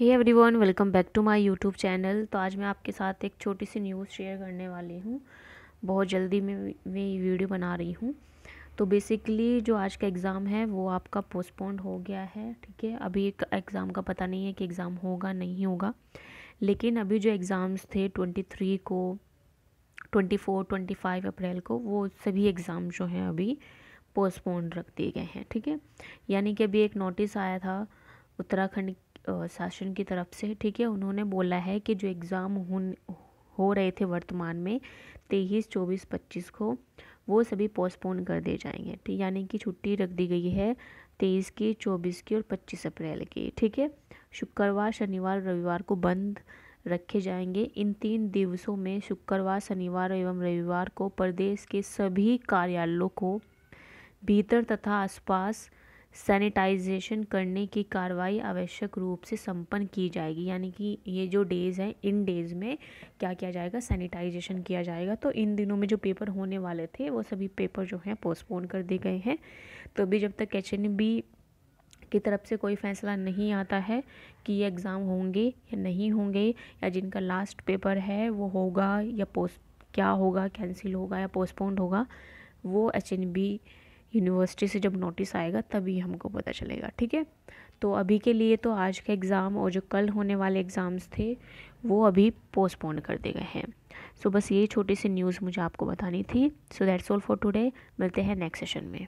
hey one welcome back to my YouTube channel तो आज मैं आपके साथ एक छोटी सी न्यूज़ शेयर करने वाली हूँ बहुत जल्दी में मैं ये वीडियो बना रही हूँ तो बेसिकली जो आज का एग्ज़ाम है वो आपका पोस्टपोन्ड हो गया है ठीक है अभी एक एग्ज़ाम का पता नहीं है कि एग्ज़ाम होगा नहीं होगा लेकिन अभी जो एग्ज़ाम्स थे ट्वेंटी थ्री को twenty four twenty five April को वो सभी एग्ज़ाम जो हैं अभी पोस्टपोन्ड रख दिए गए हैं ठीक है यानी कि अभी एक नोटिस आया था उत्तराखंड शासन की तरफ से ठीक है उन्होंने बोला है कि जो एग्ज़ाम हो रहे थे वर्तमान में तेईस चौबीस पच्चीस को वो सभी पोस्टपोन कर दिए जाएंगे ठीक यानी कि छुट्टी रख दी गई है तेईस की चौबीस की और पच्चीस अप्रैल की ठीक है शुक्रवार शनिवार रविवार को बंद रखे जाएंगे इन तीन दिवसों में शुक्रवार शनिवार एवं रविवार को प्रदेश के सभी कार्यालयों को भीतर तथा आसपास सैनिटाइजेशन करने की कार्रवाई आवश्यक रूप से संपन्न की जाएगी यानी कि ये जो डेज़ हैं इन डेज़ में क्या किया जाएगा सैनिटाइजेशन किया जाएगा तो इन दिनों में जो पेपर होने वाले थे वो सभी पेपर जो हैं पोस्टपोन कर दिए गए हैं तो अभी जब तक एच की तरफ से कोई फैसला नहीं आता है कि ये एग्ज़ाम होंगे या नहीं होंगे या जिनका लास्ट पेपर है वो होगा या पोस्ट क्या होगा कैंसिल होगा या पोस्टपोन्ड होगा वो एच एन बी यूनिवर्सिटी से जब नोटिस आएगा तभी हमको पता चलेगा ठीक है तो अभी के लिए तो आज का एग्ज़ाम और जो कल होने वाले एग्ज़ाम्स थे वो अभी पोस्टपोन कर दिए गए हैं सो so, बस ये छोटी सी न्यूज़ मुझे आपको बतानी थी so that's all for today मिलते हैं नेक्स्ट सेशन में